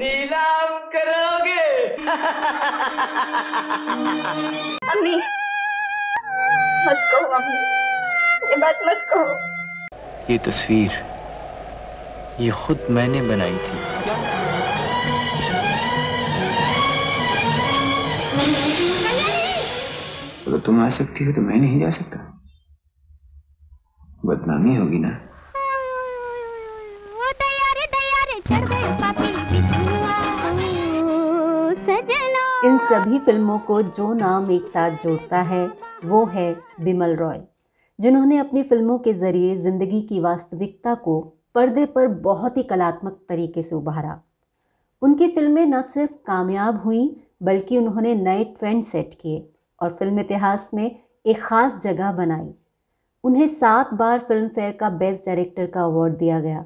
नीलाम करोगे अम्मी मत कहो अम्मी ये बात मत कहो ये तस्वीर ये खुद मैंने बनाई थी अगर तुम आ सकती हो तो मैं नहीं जा सकता बदनामी होगी ना वो तैयार है तैयार है चढ़ इन सभी फिल्मों को जो नाम एक साथ जोड़ता है वो है बिमल रॉय जिन्होंने अपनी फिल्मों के ज़रिए ज़िंदगी की वास्तविकता को पर्दे पर बहुत ही कलात्मक तरीके से उभारा उनकी फिल्में न सिर्फ कामयाब हुई बल्कि उन्होंने नए ट्रेंड सेट किए और फिल्म इतिहास में एक ख़ास जगह बनाई उन्हें सात बार फिल्म फेयर का बेस्ट डायरेक्टर का अवार्ड दिया गया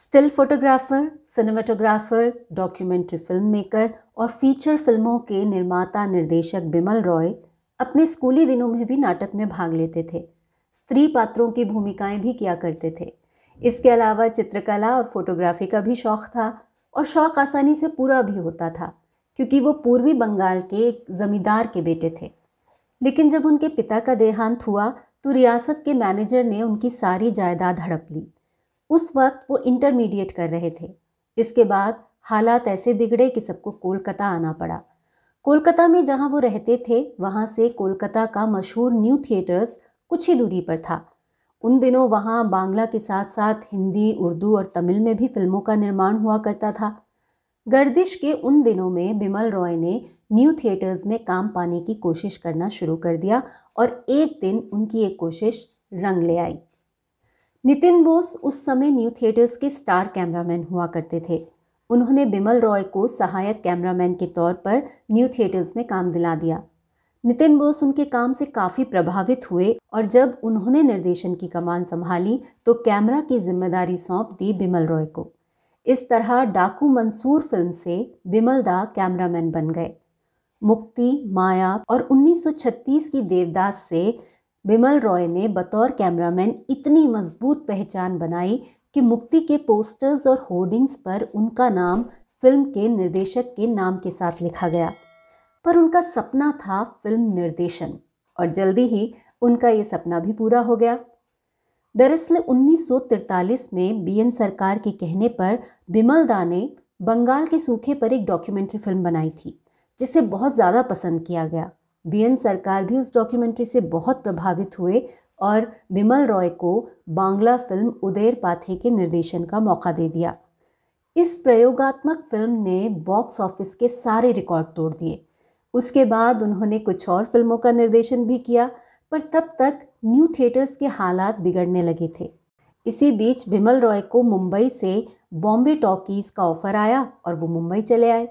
still photographer cinematographer documentary film maker और फीचर फिल्मों के निर्माता निर्देशक बिमल रॉय अपने स्कूली दिनों में भी नाटक में भाग लेते थे स्त्री पात्रों की भूमिकाएं भी किया करते थे इसके अलावा चित्रकला और फोटोग्राफी का भी शौक़ था और शौक़ आसानी से पूरा भी होता था क्योंकि वो पूर्वी बंगाल के एक ज़मींदार के बेटे थे लेकिन जब उनके पिता का देहांत हुआ तो रियासत के मैनेजर ने उनकी सारी जायदाद हड़प ली उस वक्त वो इंटरमीडिएट कर रहे थे इसके बाद हालात ऐसे बिगड़े कि सबको कोलकाता आना पड़ा कोलकाता में जहाँ वो रहते थे वहाँ से कोलकाता का मशहूर न्यू थिएटर्स कुछ ही दूरी पर था उन दिनों वहाँ बांग्ला के साथ साथ हिंदी उर्दू और तमिल में भी फिल्मों का निर्माण हुआ करता था गर्दिश के उन दिनों में बिमल रॉय ने न्यू थिएटर्स में काम पाने की कोशिश करना शुरू कर दिया और एक दिन उनकी एक कोशिश रंग ले आई नितिन बोस उस समय न्यू थिएटर्स के स्टार कैमरामैन हुआ करते थे उन्होंने बिमल रॉय को सहायक कैमरामैन के तौर पर न्यू थिएटर्स में काम दिला दिया नितिन बोस उनके काम से काफ़ी प्रभावित हुए और जब उन्होंने निर्देशन की कमान संभाली तो कैमरा की जिम्मेदारी सौंप दी बिमल रॉय को इस तरह डाकू मंसूर फिल्म से बिमल दा कैमरामैन बन गए मुक्ति माया और 1936 की देवदास से बिमल रॉय ने बतौर कैमरामैन इतनी मजबूत पहचान बनाई कि मुक्ति के पोस्टर्स और होर्डिंग्स पर उनका नाम फिल्म के निर्देशक के नाम के साथ लिखा गया पर उनका सपना था फिल्म निर्देशन और जल्दी ही उनका ये सपना भी पूरा हो गया दरअसल 1943 में बीएन सरकार के कहने पर बिमल दा ने बंगाल के सूखे पर एक डॉक्यूमेंट्री फिल्म बनाई थी जिसे बहुत ज़्यादा पसंद किया गया बीएन सरकार भी उस डॉक्यूमेंट्री से बहुत प्रभावित हुए और बिमल रॉय को बांग्ला फिल्म उदेर पाथे के निर्देशन का मौका दे दिया इस प्रयोगात्मक फिल्म ने बॉक्स ऑफिस के सारे रिकॉर्ड तोड़ दिए उसके बाद उन्होंने कुछ और फिल्मों का निर्देशन भी किया पर तब तक न्यू थिएटर्स के हालात बिगड़ने लगे थे इसी बीच बिमल रॉय को मुंबई से बॉम्बे टॉकीज़ का ऑफ़र आया और वो मुंबई चले आए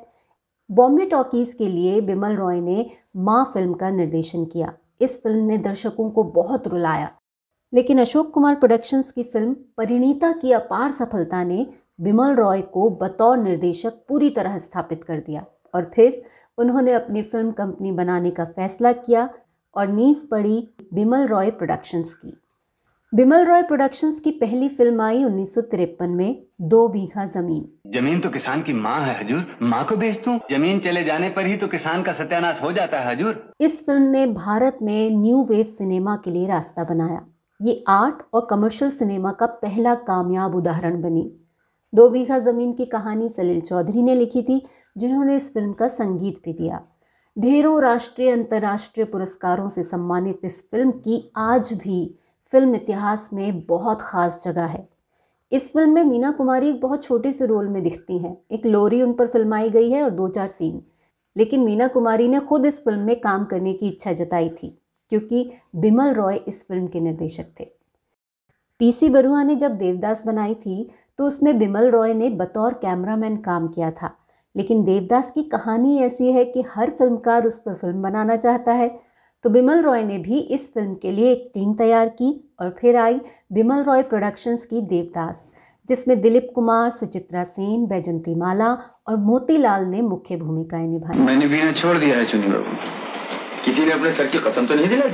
बॉम्बे टॉकीज़ के लिए बिमल रॉय ने माँ फिल्म का निर्देशन किया इस फिल्म ने दर्शकों को बहुत रुलाया लेकिन अशोक कुमार प्रोडक्शंस की फिल्म परिणीता की अपार सफलता ने बिमल रॉय को बतौर निर्देशक पूरी तरह स्थापित कर दिया और फिर उन्होंने अपनी फिल्म कंपनी बनाने का फैसला किया और नींव पड़ी बिमल रॉय प्रोडक्शंस की बिमल रॉय प्रोडक्शंस की पहली फिल्म आई उन्नीस में दो बीघा जमीन जमीन तो किसान की माँ है हजूर माँ को बेच दू जमीन चले जाने पर ही तो किसान का सत्यानाश हो जाता है हजूर इस फिल्म ने भारत में न्यू वेव सिनेमा के लिए रास्ता बनाया ये आर्ट और कमर्शियल सिनेमा का पहला कामयाब उदाहरण बनी दो बीघा जमीन की कहानी सलील चौधरी ने लिखी थी जिन्होंने इस फिल्म का संगीत भी दिया ढेरों राष्ट्रीय अंतर्राष्ट्रीय पुरस्कारों से सम्मानित इस फिल्म की आज भी फिल्म इतिहास में बहुत ख़ास जगह है इस फिल्म में मीना कुमारी एक बहुत छोटे से रोल में दिखती हैं एक लोरी उन पर फिल्माई गई है और दो चार सीन लेकिन मीना कुमारी ने खुद इस फिल्म में काम करने की इच्छा जताई थी क्योंकि बिमल रॉय इस फिल्म के निर्देशक थे पीसी बरुआ ने जब देवदास बनाई थी तो उसमें बिमल रॉय ने बतौर कैमरामैन काम किया था लेकिन देवदास की कहानी ऐसी है कि हर फिल्मकार उस पर फिल्म बनाना चाहता है तो बिमल रॉय ने भी इस फिल्म के लिए एक टीम तैयार की और फिर आई बिमल रॉय प्रोडक्शंस की देवदास जिसमें दिलीप कुमार सुचित्रा सेन बैजंती माला और मोतीलाल ने मुख्य भूमिकाएं निभाई मैंने बीना छोड़ दिया है चुनी बाबू किसी ने अपने सर की कसम तो नहीं दिला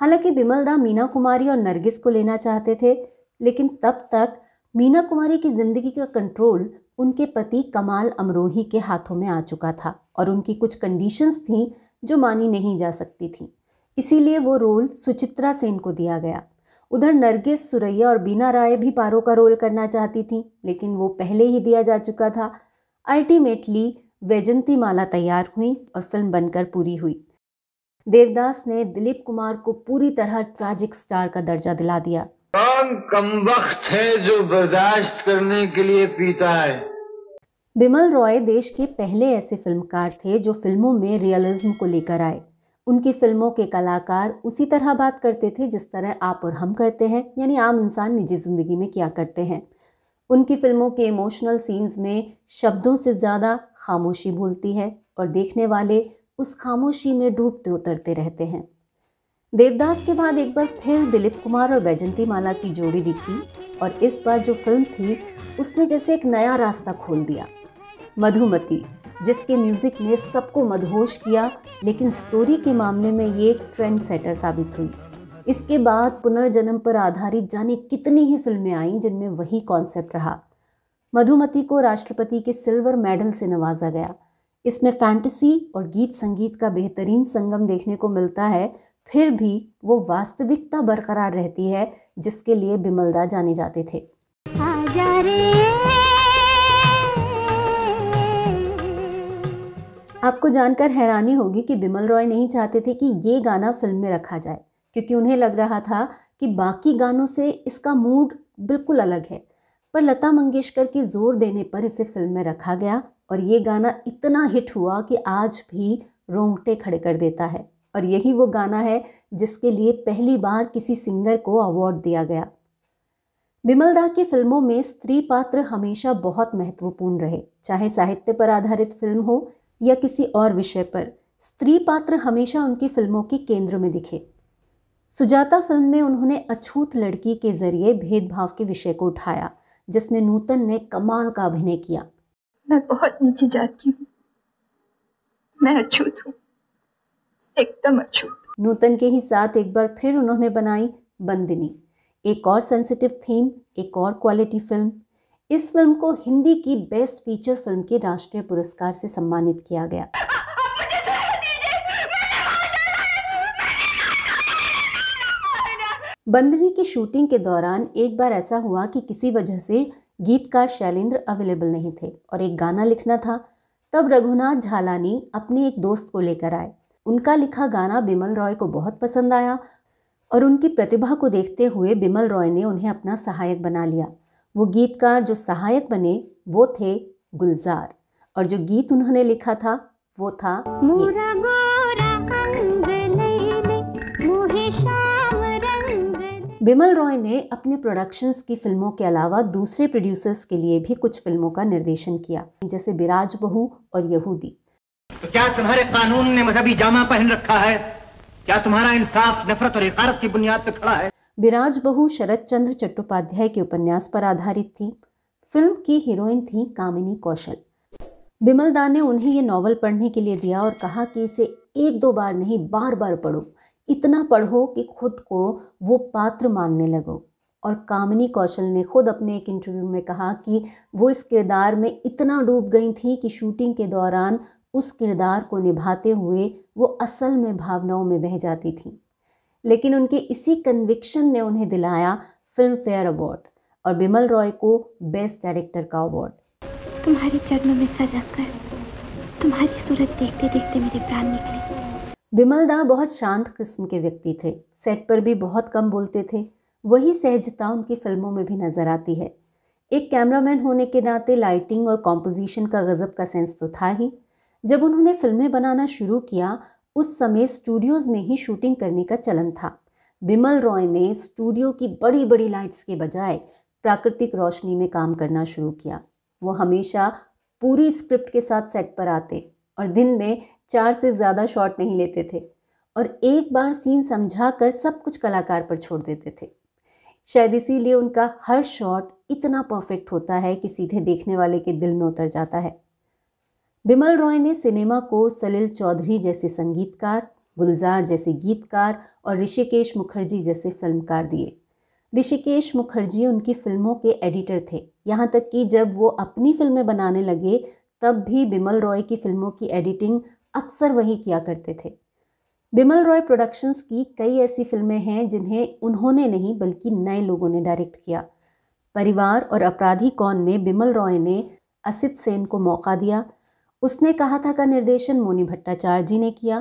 हालांकि बिमल दा मीना कुमारी और नरगिस को लेना चाहते थे लेकिन तब तक मीना कुमारी की जिंदगी का कंट्रोल उनके पति कमाल अमरोही के हाथों में आ चुका था और उनकी कुछ कंडीशंस थी जो मानी नहीं जा सकती थी इसीलिए वो रोल सुचित्रा सेन को दिया गया उधर नरगिस सुरैया और बीना राय भी पारो का रोल करना चाहती थी लेकिन वो पहले ही दिया जा चुका था अल्टीमेटली वैजंती माला तैयार हुई और फिल्म बनकर पूरी हुई देवदास ने दिलीप कुमार को पूरी तरह ट्रैजिक स्टार का दर्जा दिला दिया कम वक्त है जो बर्दाश्त करने के लिए पीता है बिमल रॉय देश के पहले ऐसे फिल्मकार थे जो फिल्मों में रियलिज्म को लेकर आए उनकी फिल्मों के कलाकार उसी तरह बात करते थे जिस तरह आप और हम करते हैं यानी आम इंसान निजी ज़िंदगी में क्या करते हैं उनकी फिल्मों के इमोशनल सीन्स में शब्दों से ज़्यादा खामोशी भूलती है और देखने वाले उस खामोशी में डूबते उतरते रहते हैं देवदास के बाद एक बार फिर दिलीप कुमार और बैजंती माला की जोड़ी दिखी और इस बार जो फिल्म थी उसने जैसे एक नया रास्ता खोल दिया मधुमती जिसके म्यूज़िक ने सबको मदहोश किया लेकिन स्टोरी के मामले में ये एक ट्रेंड सेटर साबित हुई इसके बाद पुनर्जन्म पर आधारित जाने कितनी ही फिल्में आईं जिनमें वही कॉन्सेप्ट रहा मधुमती को राष्ट्रपति के सिल्वर मेडल से नवाजा गया इसमें फैंटसी और गीत संगीत का बेहतरीन संगम देखने को मिलता है फिर भी वो वास्तविकता बरकरार रहती है जिसके लिए बिमलदा जाने जाते थे आपको जानकर हैरानी होगी कि बिमल रॉय नहीं चाहते थे कि ये गाना फिल्म में रखा जाए क्योंकि उन्हें लग रहा था कि बाकी गानों से इसका मूड बिल्कुल अलग है पर लता मंगेशकर के जोर देने पर इसे फिल्म में रखा गया और ये गाना इतना हिट हुआ कि आज भी रोंगटे खड़े कर देता है और यही वो गाना है जिसके लिए पहली बार किसी सिंगर को अवार्ड दिया गया बिमल दा की फिल्मों में स्त्री पात्र हमेशा बहुत महत्वपूर्ण रहे चाहे साहित्य पर आधारित फिल्म हो या किसी और विषय पर स्त्री पात्र हमेशा उनकी फिल्मों के केंद्र में दिखे सुजाता फिल्म में उन्होंने अछूत लड़की के जरिए भेदभाव के विषय को उठाया जिसमें नूतन ने कमाल का अभिनय किया मैं बहुत नीचे जाती हूँ मैं अछूत हूँ एकदम अछूत नूतन के ही साथ एक बार फिर उन्होंने बनाई बंदिनी एक और सेंसिटिव थीम एक और क्वालिटी फिल्म इस फिल्म को हिंदी की बेस्ट फीचर फिल्म के राष्ट्रीय पुरस्कार से सम्मानित किया गया बंदरी की शूटिंग के दौरान एक बार ऐसा हुआ कि किसी वजह से गीतकार शैलेंद्र अवेलेबल नहीं थे और एक गाना लिखना था तब रघुनाथ झालानी अपने एक दोस्त को लेकर आए उनका लिखा गाना बिमल रॉय को बहुत पसंद आया और उनकी प्रतिभा को देखते हुए बिमल रॉय ने उन्हें अपना सहायक बना लिया वो गीतकार जो सहायक बने वो थे गुलजार और जो गीत उन्होंने लिखा था वो था बिमल रॉय ने अपने प्रोडक्शंस की फिल्मों के अलावा दूसरे प्रोड्यूसर्स के लिए भी कुछ फिल्मों का निर्देशन किया जैसे बिराज बहू और यहूदी तो क्या तुम्हारे कानून ने मजहबी जामा पहन रखा है क्या तुम्हारा इंसाफ नफरत और इकारत की बुनियाद पर खड़ा है बिराज बहू शरद चंद्र चट्टोपाध्याय के उपन्यास पर आधारित थी फिल्म की हीरोइन थी कामिनी कौशल बिमल दा ने उन्हें ये नावल पढ़ने के लिए दिया और कहा कि इसे एक दो बार नहीं बार बार पढ़ो इतना पढ़ो कि खुद को वो पात्र मानने लगो और कामिनी कौशल ने खुद अपने एक इंटरव्यू में कहा कि वो इस किरदार में इतना डूब गई थी कि शूटिंग के दौरान उस किरदार को निभाते हुए वो असल में भावनाओं में बह जाती थी लेकिन उनके इसी कन्विक्शन ने उन्हें दिलाया फिल्म फेयर अवार्ड और बिमल रॉय को बेस्ट डायरेक्टर का अवार्ड तुम्हारे चरणों में सर रखकर तुम्हारी सूरत देखते देखते मेरे प्राण निकले बिमल दा बहुत शांत किस्म के व्यक्ति थे सेट पर भी बहुत कम बोलते थे वही सहजता उनकी फिल्मों में भी नज़र आती है एक कैमरामैन होने के नाते लाइटिंग और कॉम्पोजिशन का गज़ब का सेंस तो था ही जब उन्होंने फिल्में बनाना शुरू किया उस समय स्टूडियोज़ में ही शूटिंग करने का चलन था बिमल रॉय ने स्टूडियो की बड़ी बड़ी लाइट्स के बजाय प्राकृतिक रोशनी में काम करना शुरू किया वो हमेशा पूरी स्क्रिप्ट के साथ सेट पर आते और दिन में चार से ज़्यादा शॉट नहीं लेते थे और एक बार सीन समझा कर सब कुछ कलाकार पर छोड़ देते थे शायद इसीलिए उनका हर शॉट इतना परफेक्ट होता है कि सीधे देखने वाले के दिल में उतर जाता है बिमल रॉय ने सिनेमा को सलील चौधरी जैसे संगीतकार गुलजार जैसे गीतकार और ऋषिकेश मुखर्जी जैसे फिल्मकार दिए ऋषिकेश मुखर्जी उनकी फिल्मों के एडिटर थे यहाँ तक कि जब वो अपनी फिल्में बनाने लगे तब भी बिमल रॉय की फिल्मों की एडिटिंग अक्सर वही किया करते थे बिमल रॉय प्रोडक्शंस की कई ऐसी फिल्में हैं जिन्हें उन्होंने नहीं बल्कि नए लोगों ने डायरेक्ट किया परिवार और अपराधी कौन में बिमल रॉय ने असित सेन को मौका दिया उसने कहा था का निर्देशन मोनी भट्टाचार्य जी ने किया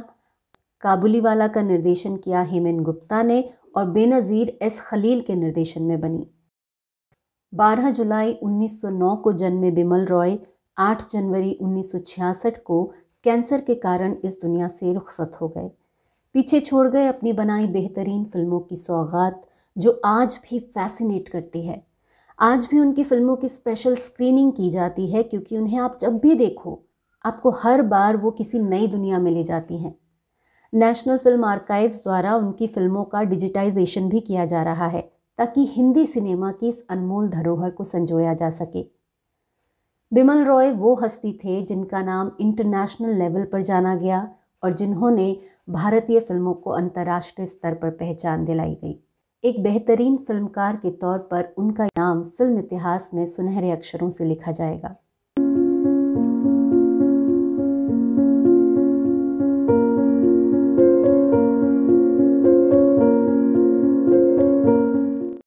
काबुलीवाला का निर्देशन किया हेमन गुप्ता ने और बेनज़ीर एस खलील के निर्देशन में बनी 12 जुलाई 1909 को जन्मे बिमल रॉय 8 जनवरी 1966 को कैंसर के कारण इस दुनिया से रुखसत हो गए पीछे छोड़ गए अपनी बनाई बेहतरीन फिल्मों की सौगात जो आज भी फैसिनेट करती है आज भी उनकी फिल्मों की स्पेशल स्क्रीनिंग की जाती है क्योंकि उन्हें आप जब भी देखो आपको हर बार वो किसी नई दुनिया में ले जाती हैं नेशनल फिल्म आर्काइव्स द्वारा उनकी फिल्मों का डिजिटाइजेशन भी किया जा रहा है ताकि हिंदी सिनेमा की इस अनमोल धरोहर को संजोया जा सके बिमल रॉय वो हस्ती थे जिनका नाम इंटरनेशनल लेवल पर जाना गया और जिन्होंने भारतीय फिल्मों को अंतर्राष्ट्रीय स्तर पर पहचान दिलाई गई एक बेहतरीन फिल्मकार के तौर पर उनका नाम फिल्म इतिहास में सुनहरे अक्षरों से लिखा जाएगा